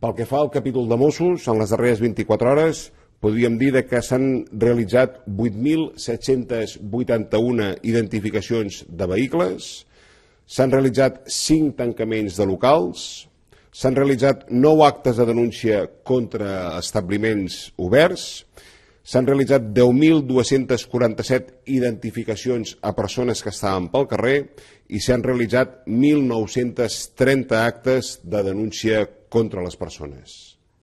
Pel que fa al capítol de Mossos, en les darreres 24 hores podríem dir que s'han realitzat 8.781 identificacions de vehicles, s'han realitzat 5 tancaments de locals, s'han realitzat 9 actes de denúncia contra establiments oberts S'han realitzat 10.247 identificacions a persones que estaven pel carrer i s'han realitzat 1.930 actes de denúncia contra les persones.